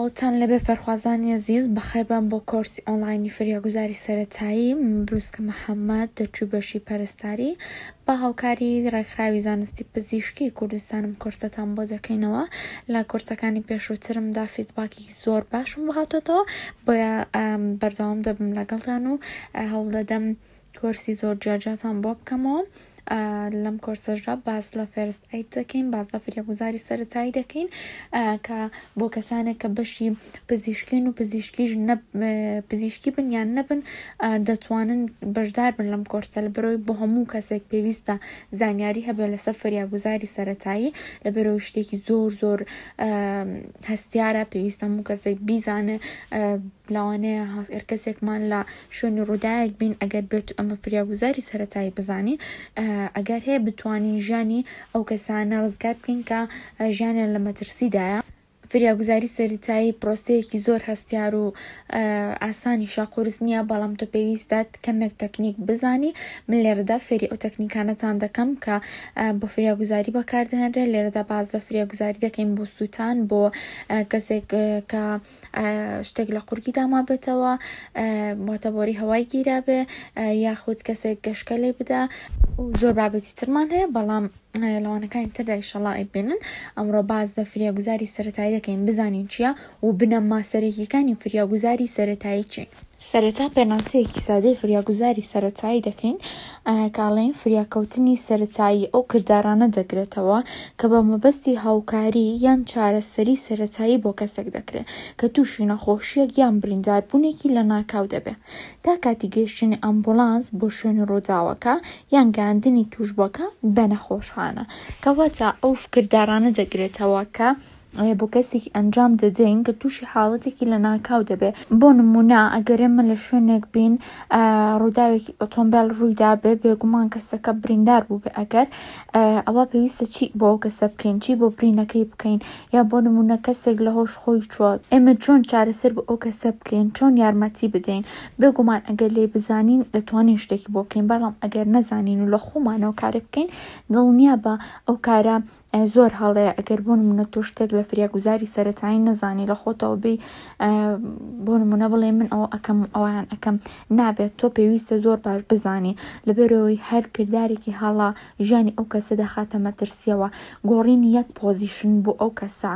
ئاوتان لەبێ فەرخوازانی زیز بەخێبان بۆ کۆرسی ئۆنلاینی فریاگوزاری سەتایی بروسکە محەممەد دەچوو بەشی پەرستاری بە هاوکاری ڕێکخراوی زانستی پزیشکی کوردستانم کورسەتان بۆ دەکەینەوە لە کورسەکانی پێشووترمدا فیدباکی زۆر باشم بهاتۆتەوە بۆ بەردەوام دەبم لەگەڵتان و هەوڵ دەدەم کورسی زۆر جاجاتان بۆ بکەمەوە. لەم کۆرسەژدا باس لە فێرست ئەی دەکەین باز لە فرێگوزاری سەرەتایی دەکەین کە بۆ کەسانێک کە بەشی پزیشکین و پزیشکیش پزیشکی بن یان نەبن دەتوانن بەشدار بن لەم کۆرسە لە بەرەوەی بۆ هەموو کەسێک پێویستە زانیاری هەبێ لە سە فریاگوزاری سەتایی لە بەرەوە شتێکی زۆر زۆر هەستیارە پێویستە هەموو کەسێک بیزانە لاوانەیە هەر کەسێکمان لە شوێنی ڕووداەک بین ئەگەر بێت ئەمە فریاگوزاری سەتایی بزانین ئەگەر هەیە بتوانین ژیانی ئەو کەسانە ڕزگات بکەین کە ژیانیان لە مەترسیدایە فریاگوزاری سەریتایی پرۆسەیەکی زۆر هەستیار و ئاسانی شاقورس نییە بەڵام تۆ پێویستات کەمێک تەکنیک بزانی من لێرەدا فێری ئەو تەکنیکانەتان دەکەم کە بۆ فریاگوزاری بەکاردهێنرێ لێرەدا باز لە فریاگوزاری دەکەین بۆ سووتان بۆ کەسێک کە شتێک لە قورگی داما بێتەوە واتەبۆری هەوای گیرابێ یاخود کەسێک گەشکە لێ بدا زۆر بابەتی ترمان هەیە بەڵام لەوانەکانی تردا شەڵای بێنن ئەمڕۆ باز لە فریاگوزاری سەتایی دەکەین بزانین چییە و بنە ماسەرێکیەکانی فریاگوزاری سەتایی چین. سەرەتا پێناسەیەکی سادەی فریاگوزاری سەتایی دەکەین کاڵین فریاکەوتنی سەتایی ئەو کردارانە دەگرێتەوە کە بە مەبەستی هاوکاری یان چارەسەری سەتایی بۆ کەسێک دەکرێت کە تووشی نەخۆشیەک یان برینداربوونێکی لە ناکاو دەبێت تا کاتی گەشتنی ئەمبولانس بۆ شوێنی ڕۆداوەکە یان گاندنی توشبەکە بە نەخۆشخانە کەواتە ئەو کردارانە دەگرێتەوە کە بۆ کەسێکی ئەنجام دەدەین کە تووشی حاڵەتێکی لە ناکاو دەبێ بۆ نمونا ئەگەرێ من لە شوێنێک بین ڕووداوێکی ئۆتۆمبیل ڕوویدا بێ بێگومان کەسەکە بریندار بوو بێ ئەگەر ئەوە پێویستە چی بۆ کەسە بکەین چی بۆ برینەکەی بکەین یا بۆ نمونە کەسێک لە هۆش خۆی چوە ئێمە چۆن چارەسەر بە ئەو کەسە بکەین چۆن یارمەتی بدەین بێگومان ئەگەر لێ بزانین دەتوانین شتێکی بۆ بکەین بەڵام ئەگەر نەزانین و لە خۆمانەوە کارە بکەین دڵنیا بە ئەو کارە زۆر هەڵەیە ئەگەر بۆ نمونە تۆ شتێک بە فریاگوزاری سەرەتایی نەزانی لە خۆتەوە بی بۆ نمونە بڵێ من ئەو ئەەکەم ئەویان ئەەکەم نابێت تۆ پێویستە زۆر باش بزانانی لەبەرەوەی هەر کردارێکی هەڵا ژیانی ئەو کەسە دەخاتە مەترسیەوە گۆڕین یەک پۆزیشن بۆ ئەو کەسە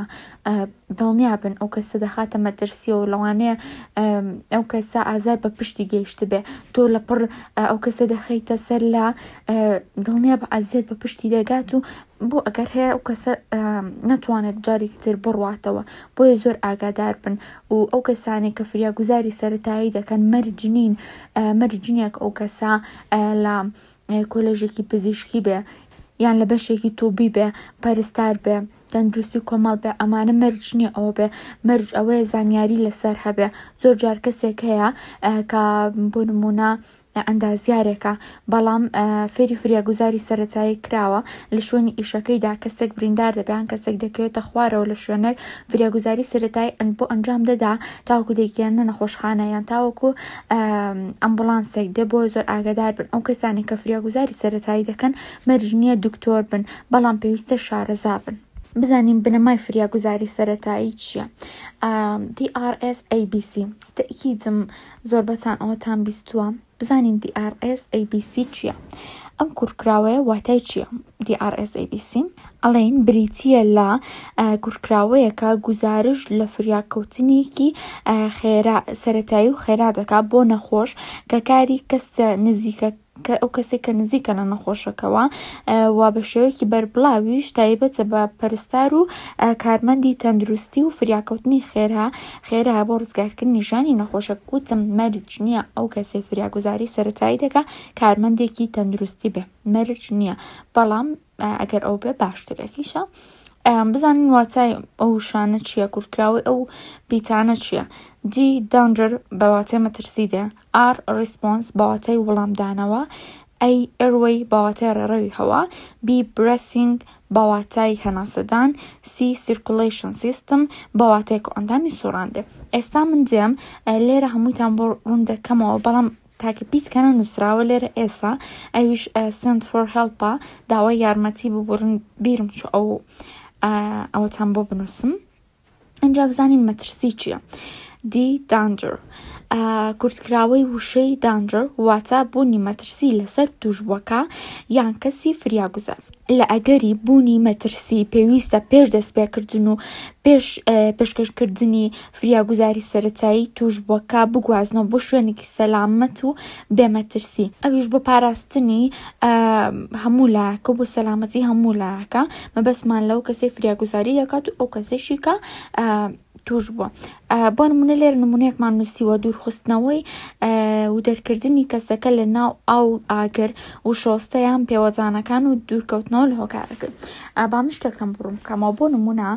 دڵنیابن ئەو کەسە دەخاتە مەترسیەوە لەوانەیە ئەو کەسە ئازار بە پشتی گەیشتە بێ تۆ لە پڕ ئەو کەسە دەخەیتە سەر لە دڵنیا بە ئازیێت بە پشتی دەگات و بۆ ئەگەر هەیە ئەو کەسە نەتوانێت جارێکی تر بڕواتەوە بۆیە زۆر ئاگادار بن و ئەو کەسانێک کە فریا گوزاری سەتایی دەکەن مەرجنین مەرجینێک ئەو کەسا لە کۆلژێکی پزیشکی بێ یان لە بەشێکی تۆبی بێ پەرستار بێ تەندروستی کۆمەڵ بێ ئەمانە مەرجنی ئەوە بێ مەرج ئەوەیە زانیاری لەسەر هەبێ زۆر جار کەسێک هەیە کە بۆ نمونە ئەندازیارێکە بەڵام فێری فریاگوزاری سەتایی کراوە لە شوێنی ئیشەکەیدا کەسێک بریندار دەبیان کەسێک دەکەوێتە خوارەوە لە شوێنێک فریاگوزاری سەتای ئەن بۆ ئەنجام دەدا تاوەکو دەگەیانە نەخۆشخانەیان تاوەکو ئەمبولانسێک دە بۆ زۆر ئاگدار بن ئەو کەسانی کە فریاگوزاری سەتایی دەکەن مەرج نییە دکتۆر بن بەڵام پێویستە شارەزا بن. بزانین بنەمای فریاگوزاری سەتایی چییە؟ DRSABC تەکیدم زۆر بەچان ئەوەتان بیستوە. بزانین دیRSABC چییە؟ ئەم کورکراوەیە واتای چییە؟ DRSABC ئەڵێن بریتە لە کورتراوەیەکە گزارش لە فریاکەوتنێکی خێرا سەتایی و خێرا دەکا بۆ نەخۆش کە کاری کەسە نزیکە کە ئەو کەسێک کە نزیکە لە نەخۆشەکەەوە وا بە شێوەیەکی بەربڵاویش تایبەتە بە پەرستار و کارمەندی تەندروستی و فریاکەوتنی خێرا خێرا بۆ ڕزگارکردنی ژانی نەخۆشە کوچم مەرج نییە ئەو کەسێک فریاگوزاری سەتایی دەکە کارمەندێکی تەندروستی بێ. مەرج نییە بەڵام ئەگەر ئەو بێ باشترێکیشە بزانین واتای ئەو شانە چییە کورتراوی ئەو بیتانە چییە دی دانجر بەواتای مەترسیدێ ئار ریسپۆنس باواتای وەڵامدانەوە ئەی ئەروەی باواتای ڕێڕەوی هەوا بی برسینگ باواتای هەناسەدان سی سیرکولیشن سیستم باواتێک ئەندامی سوڕاندێ ئێستا من جێم لێرە هەموویتان بۆ ڕوون دەکەمەوە بەڵام تاکە پیسکانە نووسراوە لێرە ئێسا ئەویش سنت فۆر هەڵپا داوای یارمەتی ببڕن بیرم چ ئەو ئەوەتان بۆ بنووسم ئەجا بزانین مەترسی چییە دی دانجر کورتکراوەی وشەی دانجر واتە بوونی مەترسی لەسەر توشبووەکە یان کەسی فریاگوزە لە ئەگەری بوونی مەترسی پێویستە پێش دەست پێکردن و پێش پێشکەشکردنی فریاگوزاری سەتایی توش بۆکە بگوازنەوە بۆ شوێنێکی سەلامەت و بێمەترسی ئەویش بۆ پاراستنی هەموو لاکە بۆ سەلامەتی هەموو لاکە مەبەسمان لەو کەسی فریاگوزاری دەکات و ئەو کەسێکیکە توش بووە بۆ نمونە لێر نمونەیەکمان نووسیوە دوورخستنەوەی و دەرکردنی کەسەکە لە ناو ئاو ئاگر و شۆستەیان پێوەزانەکان و دوورکەوتن کردنەوە لە هۆکارەکەن با من شتێکتان بڕوم بکەمەوە بۆ نمونە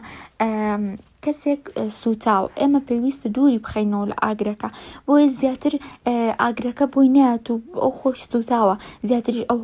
کەسێک سوتاو ئێمە پێویستە دووری بخینەوە لە ئاگرەکە بۆی زیاتر ئاگرەکە بۆی نات و ئەو خۆش سوتاوە زیاتریش ئەو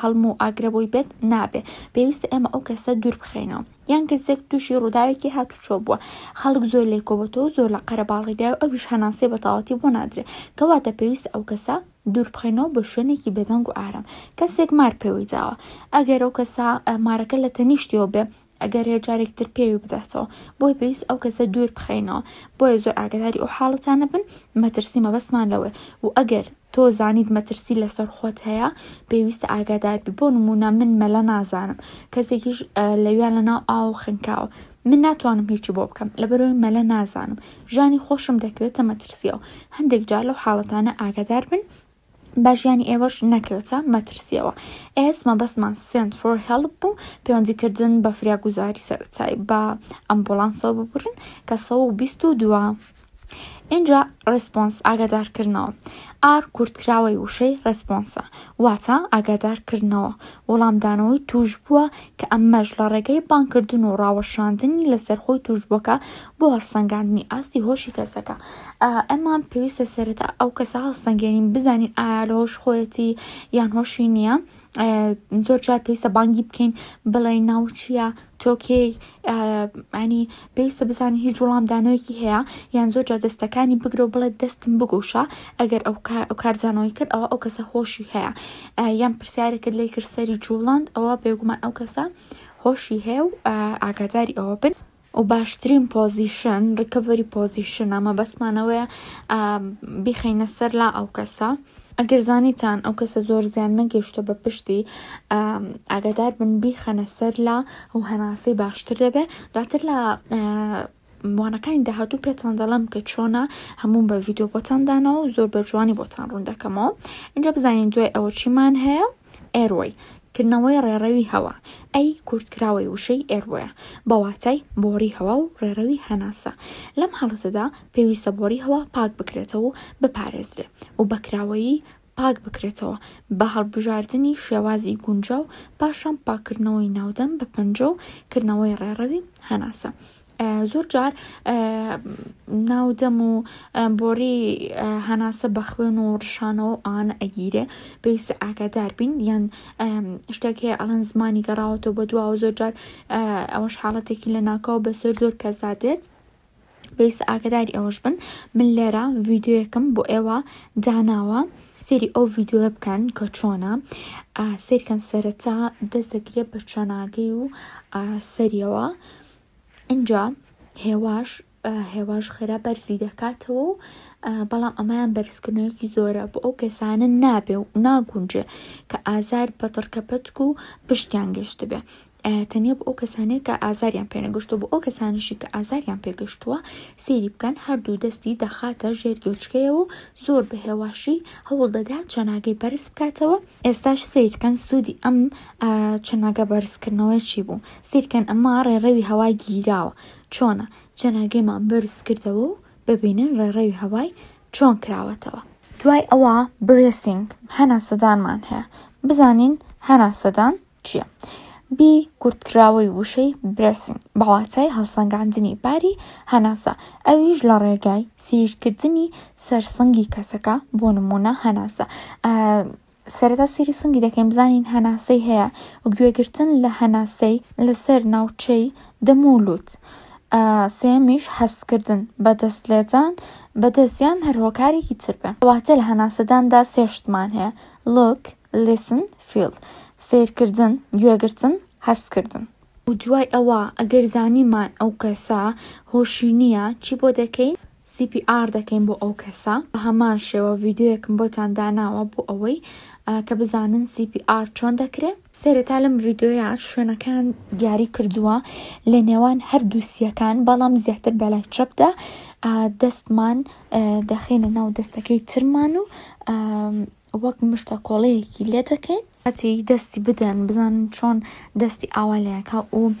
هەڵمە و ئاگرە بۆی بێت نابێ پێویستە ئێمە ئەو کەسە دوور بخینەوە یان کەسێک تووشی ڕووداوێکی هاتوچۆ بووە خەڵک زۆر لێ کۆبەتەوە زۆر لە قەرەباڵیدا و ئەویش هەناسێ بەتاوەتی بۆ نادرێ کەواتە پێویست ئەو کەسە دوور بخینەوە بە شوێنێکی بەدەنگ و ئارام کەسێک مار پێوەی داوە ئەگەر ئەو کەسا مارەکە لە تەنیشتیەوە بێ ئەگەر هەیە جارێک تر پێوی بداتەوە بۆی پێویست ئەو کەسە دوور بخینەوە بۆیە زۆر ئاگداری ئەو حاڵتانە بن مەترسیمە بەسمان لەوە و ئەگەر تۆ زانیت مەترسی لەسەر خۆت هەیە پێویستە ئاگادار ببۆ نمونە من مەلە نازانم کەسێکیش لەویان لەناو ئاو خنکاوە من ناتوانم هیچی بۆ بکەم لە بەرەوەی مەلە نازانم ژانی خۆشم دەکەوێتە مەترسیەوە هەندێک جار لەو حاڵەتانە ئاگادار بن باشیانی ئێوەش نەکەوتە مەترسیەوە ئێسمە بەسمان سنت فۆر هەڵپ بوو پەیوەندیکردن بە فریاگوزاری سەرچای بە ئەمبۆلانسەوە ببرن کە سە و بیست و دووە. اینجا ڕسپۆنس ئاگادارکردنەوە ئار کورتکراوەی وشەی ڕسپۆنسە واتە ئاگادارکردنەوە وەڵامدانەوەی توش بووە کە ئەمەش لە ڕێگەی بانکردن و ڕاوەشاندنی لەسەر خۆی توشبەکە بۆ هەرسەنگاندنی ئاستی هۆشی کەسەکە ئەمان پێویستە سەرتا ئەو کەسە هەڵسەنگێنین بزانین ئایا لە هۆش خۆیەتی یان هۆشی نییە. زۆر جار پێویستە بانگی بکەین بڵێ ناو چییە تۆکەی ئەنی پێویستە بزانانی هیچ وڵامدانەوەکی هەیە یان زۆر جار دەستەکانی بگرۆ بڵێ دەستم بگۆشە ئەگەر ئەو کارزانەوەی کرد ئەوە ئەو کەسە خۆشی هەیە یان پرسیارێکت لی کرد سەری جوڵند ئەوە بێگومان ئەو کەسە هۆشی هەیە و ئاگاداری ئەوە بن و باشترین پۆزیشن ڕکەوەری پۆزیشن ئەمە بەسمانەوەە بیخینە سەر لا ئەو کەسە. ئەگەر زانیتان ئەو کەسە زۆر زیان نەگەیشتە بە پشتی ئاگادار بن بیخەنە سەر لە ئەو هەناسی باشتر دەبێ دواتر لە وانەکانی داهاتوو پێتان دەڵم کە چۆنا هەموو بە ڤیددیو بۆتاندانەوە زۆر بە جوانی بۆتان ڕوون دەکەمەوە اینجا بزانین دوێ ئەوە چیمان هەیە ئێروی کردنەوەی ڕێڕەوی هەوا ئەی کورتکراوەی وشەی ئێروەیە بەواتای بۆری هەوا و ڕێڕەوی هەناسە لەم هەڵسەدا پێویستە بۆری هەوا پاک بکرێتەوە و بپارێزرێ و بەکراوەیی پاک بکرێتەوە بە هەڵبژاردننی شێوازی گونجە و پاشان پاکردنەوەی ناودەم بە پنجە و کردنەوەی ڕێڕەوی هەناسە زۆر جار ناودەم و بۆڕی هەناسە بەخوێن و ڕشانەوە ئان ئەگیرێ پێویستە ئاگادار بین یان شتێک هەیە ئەڵەن زمانی گەڕاوەوە بە دواوە زۆر جار ئەوەش حاڵەتێکی لە ناکاو بەسەر زۆر کەزادێت پێویستە ئاگداری ئەوەش بن من لێرە ویددیوەکەم بۆ ئێوە داناوە. سری ئەو ڤیددیوە بکەن کە چۆنە سیرکەن سەرەتا دەستەگرێت بە چەناگەی و سەریەوە اینجا هێواش هێواش خێرا بەرزی دەکاتەوە و بەڵام ئەمایان بەرزکردنەوەیەکی زۆرە بۆ ئەو کەسانە نابێ و ناگونجێ کە ئازار بەتڕکەپەتک و پشتیان گەشتە بێ تەنیا بۆ ئەو کەسانەیە کە ئازاریان پێنەگەشتوە بۆ ئەو کەسانشی کە ئازاریان پێگەشتووە سیری بکەن هەردوو دەستی دەخاتە ژێرگەوچکەیەوە زۆر بە هێواشی هەوڵ دەدا چەناگەی بەرز بکاتەوە ئێستاش سیرکەن سوودی ئەم چەناگە بەرزکردنەوەی چی بوو سیرکەن ئەمە ڕێڕەوی هەوای گیراوە چۆنە چەناگەیمان بەرز کردەوە و ببینن ڕێڕەوی هەوای چۆن کراوەتەوە دوای ئەوە برێسینگ هەنا سەدانمان هەیە بزانین هەنا سەدان چییە؟ بی کورتراوەی وشەی برسن بەڵاتای هەڵسەنگاندنی باری هەناسە ئەویش لە ڕێگای سیرکردنی سەرسەنگی کەسەکە بۆ نمونە هەناسە. سەرەتا سیری سنگی دەکەین بزانین هەناسەی هەیە و گوێگرتن لە هەناسەی لەسەر ناوچەی دەمولوت. سێمیش هەستکردن بەدەستلێجان بەدەستیان هەروەکارێکی تر بن. واتە لە هەناسەداندا سێشتمان هەیە لک لسن فیلد. سیرکردن گوێگرتن هەستکردن و دوای ئەوە ئەگەر زانیمان ئەو کەسە هۆشی نییە چی بۆ دەکەین CPR دەکەین بۆ ئەو کەسە بە هەمان شێوە ویددیوەکم بۆتان داناوە بۆ ئەوەی کە بزانن CPR چۆن دەکرێت سێرەتا لەم ویددیۆیە شوێنەکان دیاری کردووە لە نێوان هەردووسیەکان بەڵام زیاتر بەلای چەپدا دەستمان دەخینە ناو دەستەکەی ترمان و وەک مشتە کۆڵەیەکی لێ دەکەین قەتی دەستی بدەن بزانن چۆن دەستی ئاوالەیەەکە و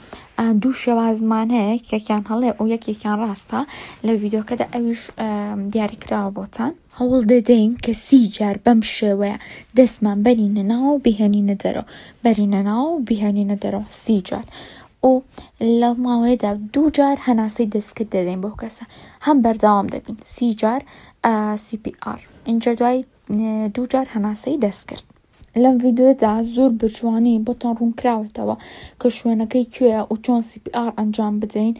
دوو شێوازمانەیە یەکیان هەڵێ و یەکێکیان ڕاستە لە ڤیددیوکەدا ئەویش دیاریکراوە بۆتان هەوڵ دەدەین کە سی جار بەم شێوەیە دەستمان بەرینە ناو و بیهێنینە دەرەوە بەرینە ناو و بیهێنینە دەرەوە سی جار. و لە ماوەیەدا دوو جار هەناسەی دەستکرد دەدەین بۆ کەسە هەم بەرداوام دەبین سی جار CPR اینجا دوای دوو جار هەناسەی دەستکرد لەم ڤیددیودا زۆر بچوانی بۆتان ڕوونکراوەتەوە کە شوێنەکەی کوێە و چۆن سیPR ئەنجام بدەین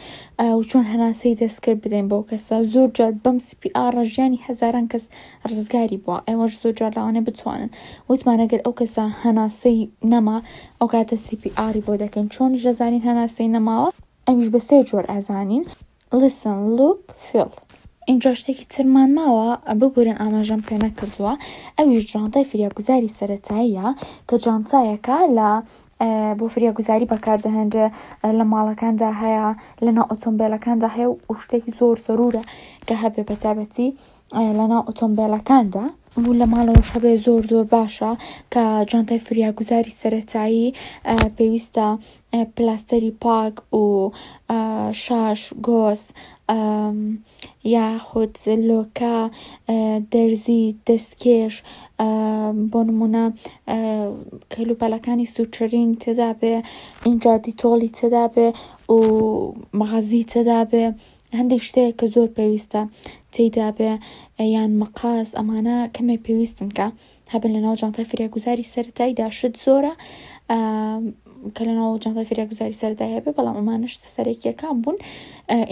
و چۆن هەناسەی دەستکرد بدەین بۆ کەسە زۆر جار بەم سیPR ڕژیانی هەزاران کەس ڕزگاری بووە ئێوەش زۆر جار لەوانێ بتوانن وتمانەگەر ئەو کەسە هەناسەی نەما ئەو کاتە سیPRی بۆ دەکەین چۆن ژەزانین هەناسەی نەماوە ئەمیش بە سێ جۆر ئازانین listen look feel اینجا شتێکی ترمان ماوە ببورن ئاماژەم پێ نەکردووە ئەویش جانتای فریاگوزاری سەتاییە کە جانتایەکە لە بۆ فریاگوزاری بەکاردەهێنرێ لە ماڵەکاندا هەیە لەنا ئۆتۆمبیلەکاندا هەیە و شتێکی زۆر زەرورە کە هەبێ بەتابەتی لەنا ئۆتۆمبیلەکاندا بوو لە ماڵەوە شەبێ زۆر زۆر باشە کە جانتای فریاگوزاری سەرەتایی پێویستە پلاستەری پاک و شاش گۆس یاخود لۆکە دەرزی دەستکێش بۆ نمونە کەلوپەلەکانی سوچرین تێدا بێ اینجا دیتۆڵی تێدا بێ و مەغەزی تێدا بێ هەندێک شتەیە کە زۆر پێویستە تێدا بێ یان مەقاس ئەمانە کەمێک پێویستن کە هەبن لە ناو جانتای فرێگوزاری سەتایدا شت زۆرە کە لە ناو جانتای فرێگوزاری سەردا هەبێ بەڵام ئەمانەشتە سەرێکیەکان بوون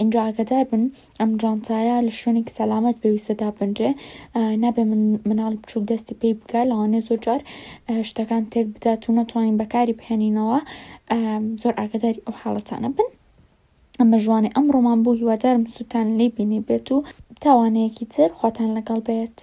اینجا ئاگدار بن ئەم جانتایە لە شوێنێک سەلامەت پێویستەدا بنرێ نابێ مناڵ بچوک دەستی پێی بگە لەوانێ زۆر جار شتەکان تێک بدات و نەتوانین بەکاری بهێنینەوە زۆر ئاگداری ئەو حاڵەتانە بن. ئەمە ژوانی ئەمڕۆمان بۆ هیوادارم سووتان لێ بینی بێت و تاوانەیەکی تر خۆتان لەگەڵ بێت